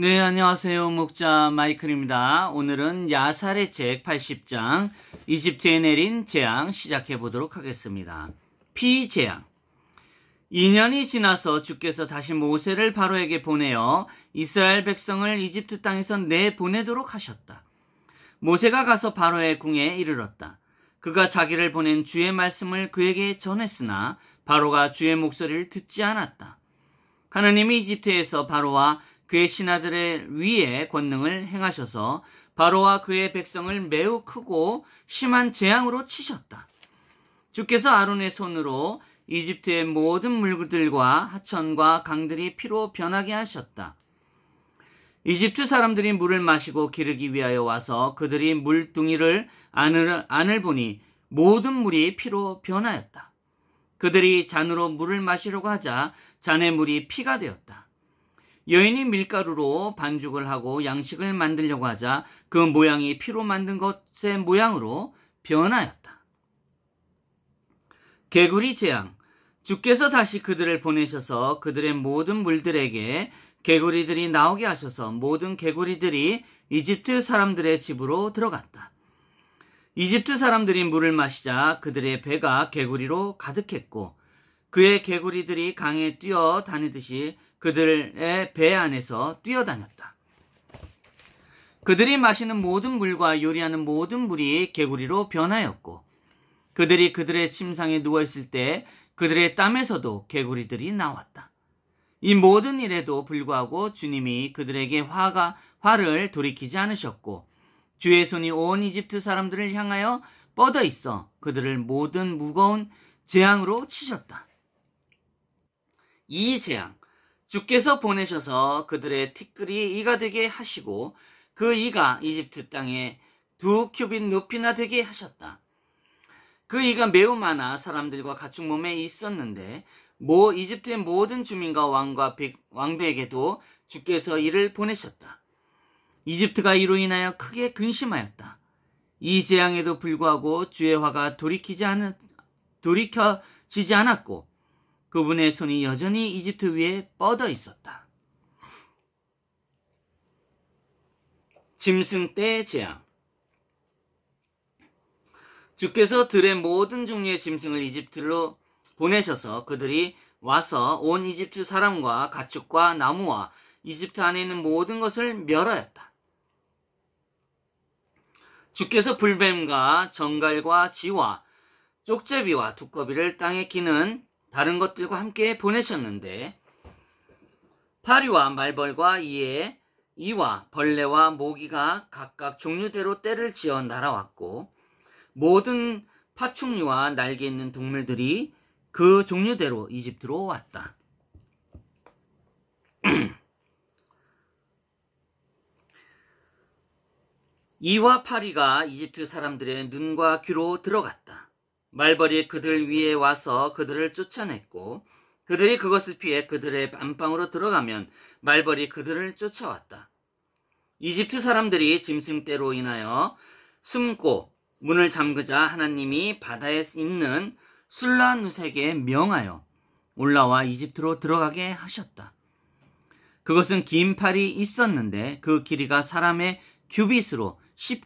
네, 안녕하세요. 목자 마이클입니다. 오늘은 야살의 책 80장 이집트에 내린 재앙 시작해 보도록 하겠습니다. 피재앙 2년이 지나서 주께서 다시 모세를 바로에게 보내어 이스라엘 백성을 이집트 땅에서 내보내도록 하셨다. 모세가 가서 바로의 궁에 이르렀다. 그가 자기를 보낸 주의 말씀을 그에게 전했으나 바로가 주의 목소리를 듣지 않았다. 하느님이 이집트에서 바로와 그의 신하들의 위에 권능을 행하셔서 바로와 그의 백성을 매우 크고 심한 재앙으로 치셨다. 주께서 아론의 손으로 이집트의 모든 물들과 하천과 강들이 피로 변하게 하셨다. 이집트 사람들이 물을 마시고 기르기 위하여 와서 그들이 물둥이를 안을, 안을 보니 모든 물이 피로 변하였다. 그들이 잔으로 물을 마시려고 하자 잔의 물이 피가 되었다. 여인이 밀가루로 반죽을 하고 양식을 만들려고 하자 그 모양이 피로 만든 것의 모양으로 변하였다. 개구리 재앙 주께서 다시 그들을 보내셔서 그들의 모든 물들에게 개구리들이 나오게 하셔서 모든 개구리들이 이집트 사람들의 집으로 들어갔다. 이집트 사람들이 물을 마시자 그들의 배가 개구리로 가득했고 그의 개구리들이 강에 뛰어 다니듯이 그들의 배 안에서 뛰어다녔다. 그들이 마시는 모든 물과 요리하는 모든 물이 개구리로 변하였고 그들이 그들의 침상에 누워있을 때 그들의 땀에서도 개구리들이 나왔다. 이 모든 일에도 불구하고 주님이 그들에게 화가, 화를 돌이키지 않으셨고 주의 손이 온 이집트 사람들을 향하여 뻗어 있어 그들을 모든 무거운 재앙으로 치셨다. 이 재앙, 주께서 보내셔서 그들의 티끌이 이가 되게 하시고 그 이가 이집트 땅에 두 큐빗 높이나 되게 하셨다. 그 이가 매우 많아 사람들과 가축 몸에 있었는데 모 이집트의 모든 주민과 왕과 백, 왕백에게도 주께서 이를 보내셨다. 이집트가 이로 인하여 크게 근심하였다. 이 재앙에도 불구하고 주의 화가 돌이키지 않은 돌이켜지지 않았고 그분의 손이 여전히 이집트 위에 뻗어 있었다. 짐승 떼 재앙 주께서 들의 모든 종류의 짐승을 이집트로 보내셔서 그들이 와서 온 이집트 사람과 가축과 나무와 이집트 안에 있는 모든 것을 멸하였다. 주께서 불뱀과 정갈과 쥐와 쪽제비와 두꺼비를 땅에 끼는 다른 것들과 함께 보내셨는데 파리와 말벌과 이에 이와 벌레와 모기가 각각 종류대로 떼를 지어 날아왔고 모든 파충류와 날개 있는 동물들이 그 종류대로 이집트로 왔다. 이와 파리가 이집트 사람들의 눈과 귀로 들어갔다. 말벌이 그들 위에 와서 그들을 쫓아냈고 그들이 그것을 피해 그들의 안방으로 들어가면 말벌이 그들을 쫓아왔다. 이집트 사람들이 짐승떼로 인하여 숨고 문을 잠그자 하나님이 바다에 있는 술라누색에 명하여 올라와 이집트로 들어가게 하셨다. 그것은 긴 팔이 있었는데 그 길이가 사람의 규빗으로 10,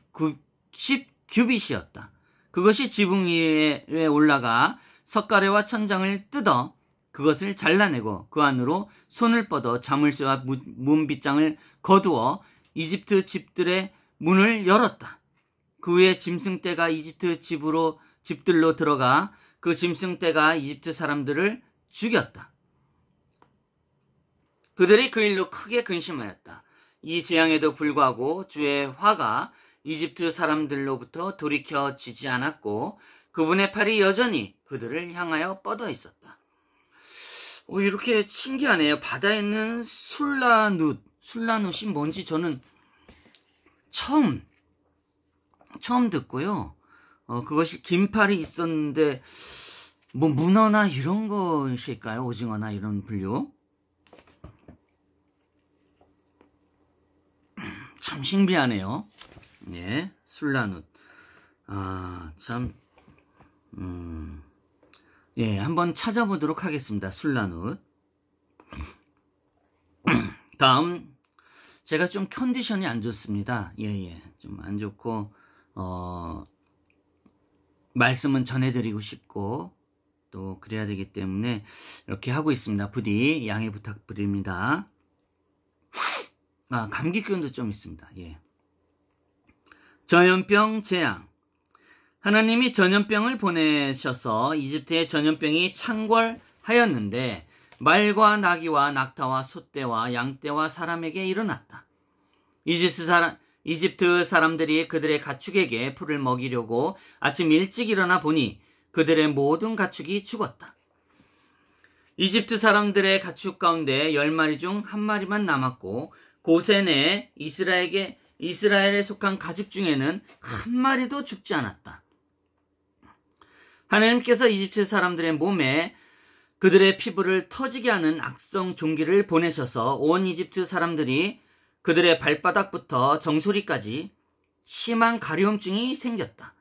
10 규빗이었다. 그것이 지붕 위에 올라가 석가래와 천장을 뜯어 그것을 잘라내고 그 안으로 손을 뻗어 자물쇠와 문빗장을 거두어 이집트 집들의 문을 열었다. 그 후에 짐승떼가 이집트 집으로 집들로 들어가 그 짐승떼가 이집트 사람들을 죽였다. 그들이 그 일로 크게 근심하였다. 이 재앙에도 불구하고 주의 화가 이집트 사람들로부터 돌이켜지지 않았고 그분의 팔이 여전히 그들을 향하여 뻗어 있었다. 오, 이렇게 신기하네요. 바다에 있는 술라누 술라누이 뭔지 저는 처음 처음 듣고요. 어, 그것이 긴팔이 있었는데 뭐 문어나 이런 것일까요? 오징어나 이런 분류? 참 신비하네요. 예, 술라눈. 아, 참, 음, 예, 한번 찾아보도록 하겠습니다. 술라눈. 다음, 제가 좀 컨디션이 안 좋습니다. 예, 예, 좀 안 좋고, 어, 말씀은 전해드리고 싶고, 또 그래야 되기 때문에 이렇게 하고 있습니다. 부디 양해 부탁드립니다. 아, 감기 균도좀 있습니다. 예. 전염병 재앙. 하나님이 전염병을 보내셔서 이집트의 전염병이 창궐하였는데 말과 나귀와 낙타와 소떼와 양떼와 사람에게 일어났다. 이집트 사람, 이집트 사람들이 그들의 가축에게 풀을 먹이려고 아침 일찍 일어나 보니 그들의 모든 가축이 죽었다. 이집트 사람들의 가축 가운데 열 마리 중 한 마리만 남았고 고센의 이스라엘에게 이스라엘에 속한 가축 중에는 한 마리도 죽지 않았다. 하나님께서 이집트 사람들의 몸에 그들의 피부를 터지게 하는 악성 종기를 보내셔서 온 이집트 사람들이 그들의 발바닥부터 정수리까지 심한 가려움증이 생겼다.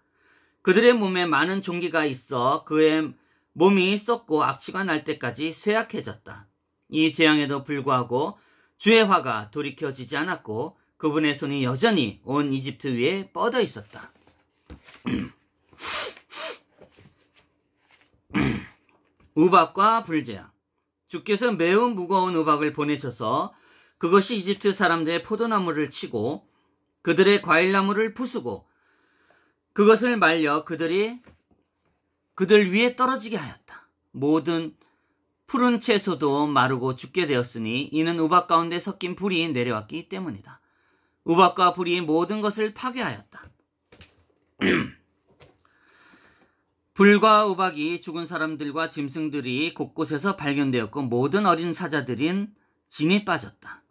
그들의 몸에 많은 종기가 있어 그의 몸이 썩고 악취가 날 때까지 쇠약해졌다. 이 재앙에도 불구하고 주의 화가 돌이켜지지 않았고 그분의 손이 여전히 온 이집트 위에 뻗어 있었다. 우박과 불재야. 주께서 매우 무거운 우박을 보내셔서 그것이 이집트 사람들의 포도나무를 치고 그들의 과일나무를 부수고 그것을 말려 그들이 그들 위에 떨어지게 하였다. 모든 푸른 채소도 마르고 죽게 되었으니 이는 우박 가운데 섞인 불이 내려왔기 때문이다. 우박과 불이 모든 것을 파괴하였다. 불과 우박이 죽은 사람들과 짐승들이 곳곳에서 발견되었고 모든 어린 사자들인 진이 빠졌다.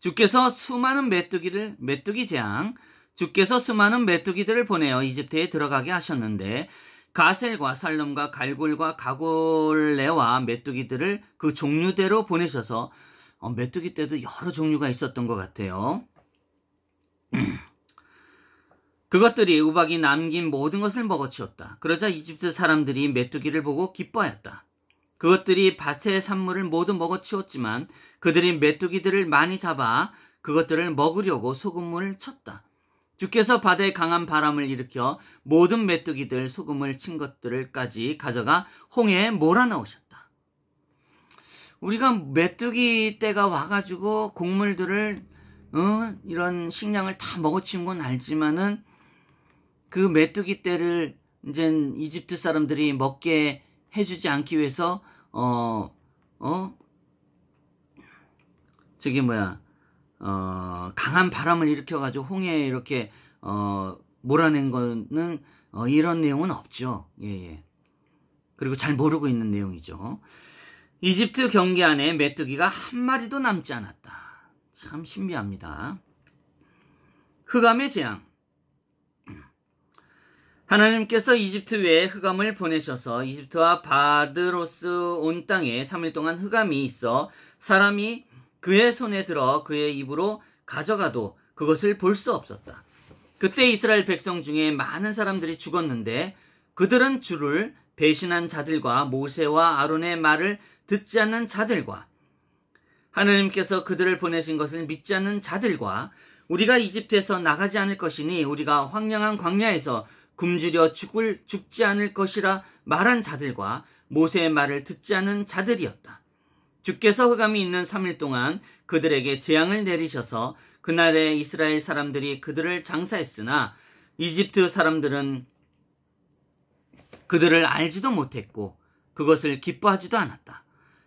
주께서 수많은 메뚜기를 메뚜기 재앙 주께서 수많은 메뚜기들을 보내어 이집트에 들어가게 하셨는데 가셀과 살롬과 갈골과 가골레와 메뚜기들을 그 종류대로 보내셔서 어, 메뚜기 때도 여러 종류가 있었던 것 같아요. 그것들이 우박이 남긴 모든 것을 먹어치웠다. 그러자 이집트 사람들이 메뚜기를 보고 기뻐하였다. 그것들이 밭의 산물을 모두 먹어치웠지만 그들이 메뚜기들을 많이 잡아 그것들을 먹으려고 소금을 물 쳤다. 주께서 바다에 강한 바람을 일으켜 모든 메뚜기들 소금을 친 것들까지 가져가 홍해에 몰아넣으셨다. 우리가 메뚜기 때가 와가지고 곡물들을 어? 이런 식량을 다 먹어치운 건 알지만은 그 메뚜기 때를 이제 이집트 사람들이 먹게 해주지 않기 위해서 어 어? 저기 뭐야 어, 강한 바람을 일으켜가지고 홍해에 이렇게 어, 몰아낸 거는 어, 이런 내용은 없죠. 예, 예. 그리고 잘 모르고 있는 내용이죠. 이집트 경계 안에 메뚜기가 한 마리도 남지 않았다. 참 신비합니다. 흑암의 재앙. 하나님께서 이집트 외에 흑암을 보내셔서 이집트와 바드로스 온 땅에 3일 동안 흑암이 있어 사람이 그의 손에 들어 그의 입으로 가져가도 그것을 볼 수 없었다. 그때 이스라엘 백성 중에 많은 사람들이 죽었는데 그들은 주를 배신한 자들과 모세와 아론의 말을 듣지 않는 자들과 하느님께서 그들을 보내신 것을 믿지 않는 자들과 우리가 이집트에서 나가지 않을 것이니 우리가 황량한 광야에서 굶주려 죽을, 죽지 않을 것이라 말한 자들과 모세의 말을 듣지 않은 자들이었다. 주께서 흑암이 있는 3일 동안 그들에게 재앙을 내리셔서 그날에 이스라엘 사람들이 그들을 장사했으나 이집트 사람들은 그들을 알지도 못했고 그것을 기뻐하지도 않았다.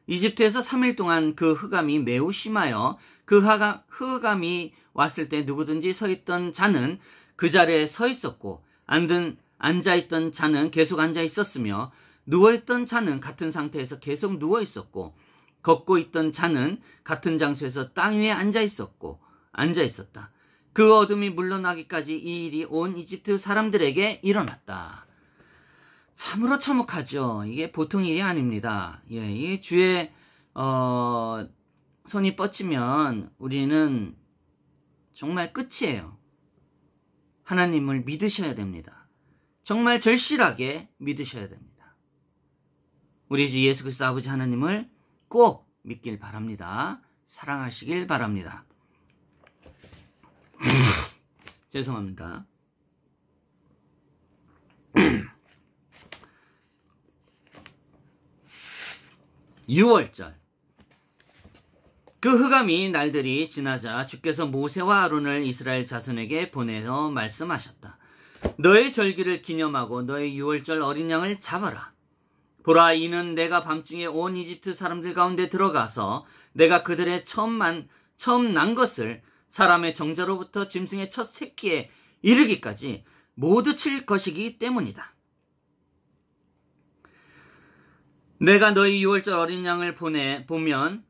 이집트에서 3일 동안 그 흑암이 매우 심하여 그 흑암이 왔을 때 누구든지 서 있던 자는 그 자리에 서 있었고 앉은 앉아 있던 자는 계속 앉아 있었으며 누워 있던 자는 같은 상태에서 계속 누워 있었고 걷고 있던 자는 같은 장소에서 땅 위에 앉아 있었고 앉아 있었다. 그 어둠이 물러나기까지 이 일이 온 이집트 사람들에게 일어났다. 참으로 참혹하죠. 이게 보통 일이 아닙니다. 예, 이 주에 어, 손이 뻗치면 우리는 정말 끝이에요. 하나님을 믿으셔야 됩니다. 정말 절실하게 믿으셔야 됩니다. 우리 주 예수 그리스도 아버지 하나님을 꼭 믿길 바랍니다. 사랑하시길 바랍니다. 죄송합니다. 6월절 그 흑암이 날들이 지나자 주께서 모세와 아론을 이스라엘 자손에게 보내서 말씀하셨다. 너의 절기를 기념하고 너의 유월절 어린 양을 잡아라. 보라 이는 내가 밤중에 온 이집트 사람들 가운데 들어가서 내가 그들의 처음만 처음 난 것을 사람의 정자로부터 짐승의 첫 새끼에 이르기까지 모두 칠 것이기 때문이다. 내가 너희 유월절 어린 양을 보내 보면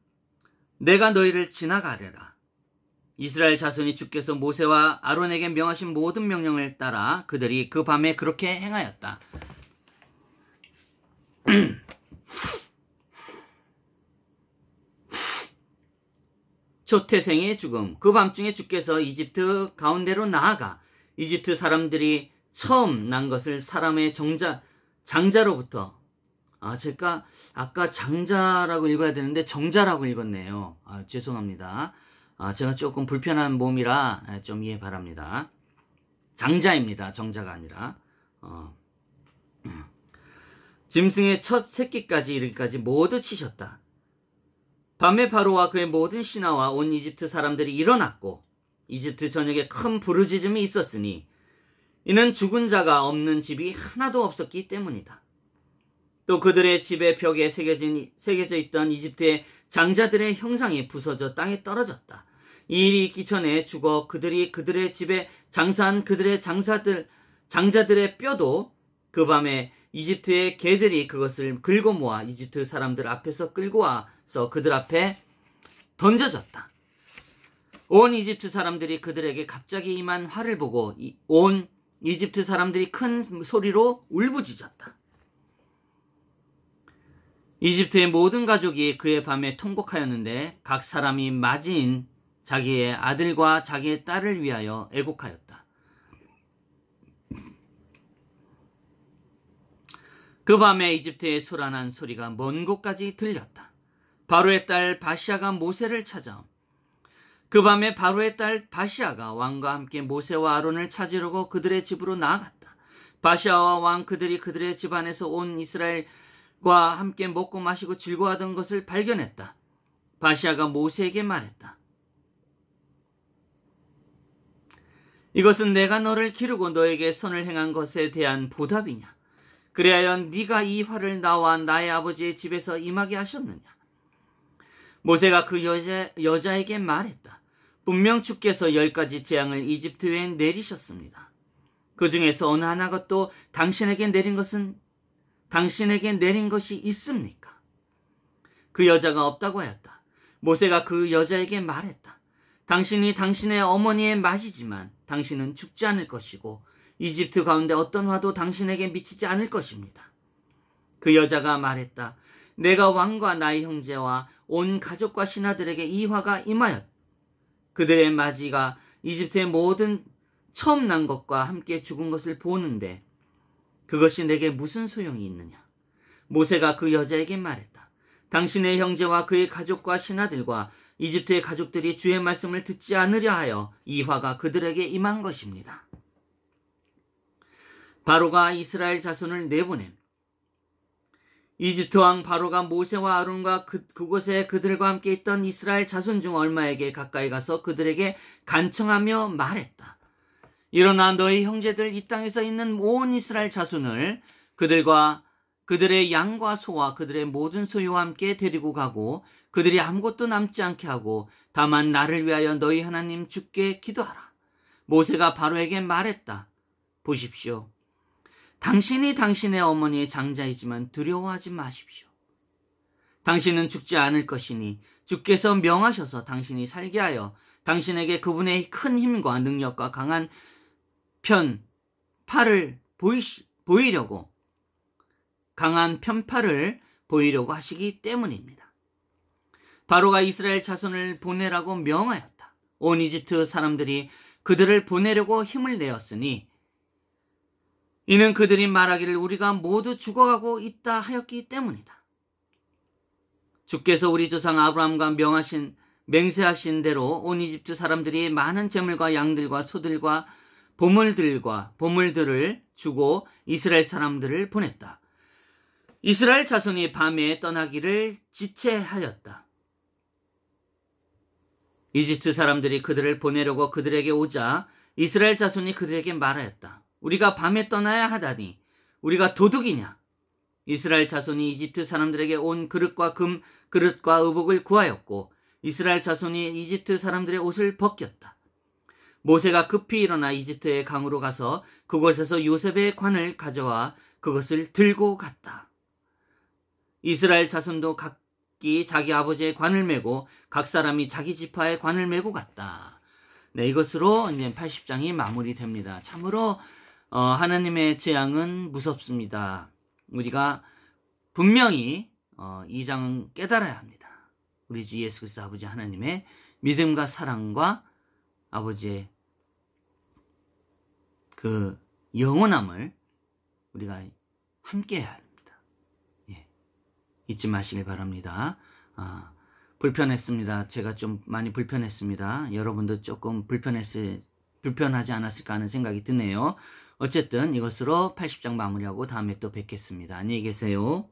내가 너희를 지나가리라. 이스라엘 자손이 주께서 모세와 아론에게 명하신 모든 명령을 따라 그들이 그 밤에 그렇게 행하였다. 초태생의 죽음. 그 밤중에 주께서 이집트 가운데로 나아가 이집트 사람들이 처음 난 것을 사람의 정자, 장자로부터 아, 제가 아까 장자라고 읽어야 되는데 정자라고 읽었네요. 아, 죄송합니다. 아, 제가 조금 불편한 몸이라 아, 좀 이해 바랍니다. 장자입니다. 정자가 아니라. 어. 짐승의 첫 새끼까지 이르기까지 모두 치셨다. 밤에 바로와 그의 모든 신하와 온 이집트 사람들이 일어났고 이집트 전역에 큰 부르짖음이 있었으니 이는 죽은 자가 없는 집이 하나도 없었기 때문이다. 또 그들의 집의 벽에 새겨진, 새겨져 있던 이집트의 장자들의 형상이 부서져 땅에 떨어졌다. 이 일이 있기 전에 죽어 그들이 그들의 집에 장사한 그들의 장사들, 장자들의 뼈도 그 밤에 이집트의 개들이 그것을 긁어 모아 이집트 사람들 앞에서 끌고 와서 그들 앞에 던져졌다. 온 이집트 사람들이 그들에게 갑자기 임한 화를 보고 온 이집트 사람들이 큰 소리로 울부짖었다. 이집트의 모든 가족이 그의 밤에 통곡하였는데 각 사람이 맞이인 자기의 아들과 자기의 딸을 위하여 애곡하였다. 그 밤에 이집트의 소란한 소리가 먼 곳까지 들렸다. 바로의 딸 바시아가 모세를 찾아 그 밤에 바로의 딸 바시아가 왕과 함께 모세와 아론을 찾으려고 그들의 집으로 나아갔다. 바시아와 왕 그들이 그들의 집안에서 온 이스라엘 과 함께 먹고 마시고 즐거워하던 것을 발견했다. 바시아가 모세에게 말했다. 이것은 내가 너를 기르고 너에게 선을 행한 것에 대한 보답이냐? 그래야여 네가 이 화를 나와 나의 아버지의 집에서 임하게 하셨느냐? 모세가 그 여자, 여자에게 말했다. 분명 주께서 열 가지 재앙을 이집트에 내리셨습니다. 그 중에서 어느 하나가 또 당신에게 내린 것은 당신에게 내린 것이 있습니까? 그 여자가 없다고 하였다. 모세가 그 여자에게 말했다. 당신이 당신의 어머니의 맛이지만 당신은 죽지 않을 것이고 이집트 가운데 어떤 화도 당신에게 미치지 않을 것입니다. 그 여자가 말했다. 내가 왕과 나의 형제와 온 가족과 신하들에게 이 화가 임하였. 그들의 마지가 이집트의 모든 처음 난 것과 함께 죽은 것을 보는데 그것이 내게 무슨 소용이 있느냐? 모세가 그 여자에게 말했다. 당신의 형제와 그의 가족과 신하들과 이집트의 가족들이 주의 말씀을 듣지 않으려 하여 이 화가 그들에게 임한 것입니다. 바로가 이스라엘 자손을 내보냄. 이집트 왕 바로가 모세와 아론과 그, 그곳에 그들과 함께 있던 이스라엘 자손 중 얼마에게 가까이 가서 그들에게 간청하며 말했다. 일어나 너희 형제들 이 땅에서 있는 온 이스라엘 자손을 그들과 그들의 양과 소와 그들의 모든 소유와 함께 데리고 가고 그들이 아무것도 남지 않게 하고 다만 나를 위하여 너희 하나님 주께 기도하라. 모세가 바로에게 말했다. 보십시오. 당신이 당신의 어머니의 장자이지만 두려워하지 마십시오. 당신은 죽지 않을 것이니 주께서 명하셔서 당신이 살게 하여 당신에게 그분의 큰 힘과 능력과 강한 편 팔을 보이, 보이려고 강한 편파를 보이려고 하시기 때문입니다. 바로가 이스라엘 자손을 보내라고 명하였다. 온 이집트 사람들이 그들을 보내려고 힘을 내었으니 이는 그들이 말하기를 우리가 모두 죽어가고 있다 하였기 때문이다. 주께서 우리 조상 아브라함과 명하신 맹세하신 대로 온 이집트 사람들이 많은 재물과 양들과 소들과 보물들과 보물들을 주고 이스라엘 사람들을 보냈다. 이스라엘 자손이 밤에 떠나기를 지체하였다. 이집트 사람들이 그들을 보내려고 그들에게 오자 이스라엘 자손이 그들에게 말하였다. 우리가 밤에 떠나야 하다니 우리가 도둑이냐? 이스라엘 자손이 이집트 사람들에게 온 그릇과 금, 그릇과 의복을 구하였고 이스라엘 자손이 이집트 사람들의 옷을 벗겼다. 모세가 급히 일어나 이집트의 강으로 가서 그곳에서 요셉의 관을 가져와 그것을 들고 갔다. 이스라엘 자손도 각기 자기 아버지의 관을 메고 각 사람이 자기 지파의 관을 메고 갔다. 네, 이것으로 이제 80장이 마무리됩니다. 참으로 어, 하나님의 재앙은 무섭습니다. 우리가 분명히 어, 이 장은 깨달아야 합니다. 우리 주 예수 그리스도 아버지 하나님의 믿음과 사랑과 아버지의 그 영원함을 우리가 함께 해야 합니다. 예. 잊지 마시길 바랍니다. 아, 불편했습니다. 제가 좀 많이 불편했습니다. 여러분도 조금 불편했을, 불편하지 않았을까 하는 생각이 드네요. 어쨌든 이것으로 80장 마무리하고 다음에 또 뵙겠습니다. 안녕히 계세요.